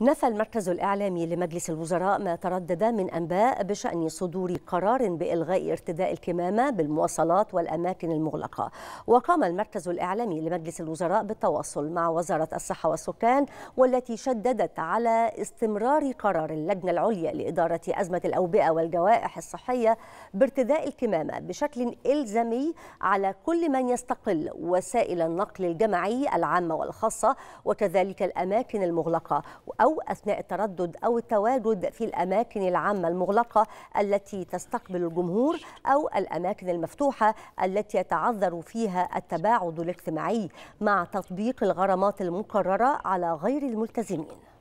نفى المركز الإعلامي لمجلس الوزراء ما تردد من أنباء بشأن صدور قرار بإلغاء ارتداء الكمامة بالمواصلات والأماكن المغلقة وقام المركز الإعلامي لمجلس الوزراء بالتواصل مع وزارة الصحة والسكان والتي شددت على استمرار قرار اللجنة العليا لإدارة أزمة الأوبئة والجوائح الصحية بارتداء الكمامة بشكل إلزامي على كل من يستقل وسائل النقل الجماعي العامة والخاصة وكذلك الأماكن المغلقة أو أثناء التردد أو التواجد في الأماكن العامة المغلقة التي تستقبل الجمهور أو الأماكن المفتوحة التي يتعذر فيها التباعد الاجتماعي مع تطبيق الغرامات المقررة على غير الملتزمين